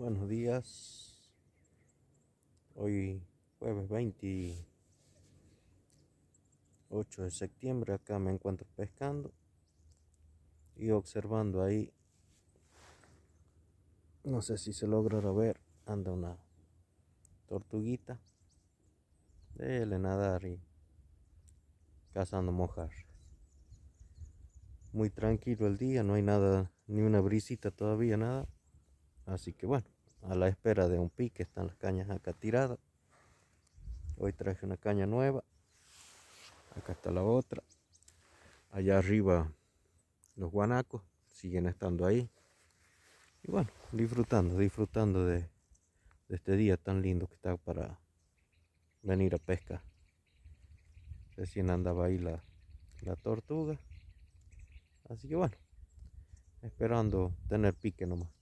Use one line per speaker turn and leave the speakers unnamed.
Buenos días. Hoy jueves 28 de septiembre acá me encuentro pescando y observando ahí. No sé si se logra ver, anda una tortuguita. Dele nadar y cazando mojar. Muy tranquilo el día, no hay nada, ni una brisita todavía, nada. Así que bueno, a la espera de un pique están las cañas acá tiradas. Hoy traje una caña nueva. Acá está la otra. Allá arriba los guanacos siguen estando ahí. Y bueno, disfrutando, disfrutando de, este día tan lindo que está para venir a pescar. Recién andaba ahí la, la tortuga. Así que bueno, esperando tener pique nomás.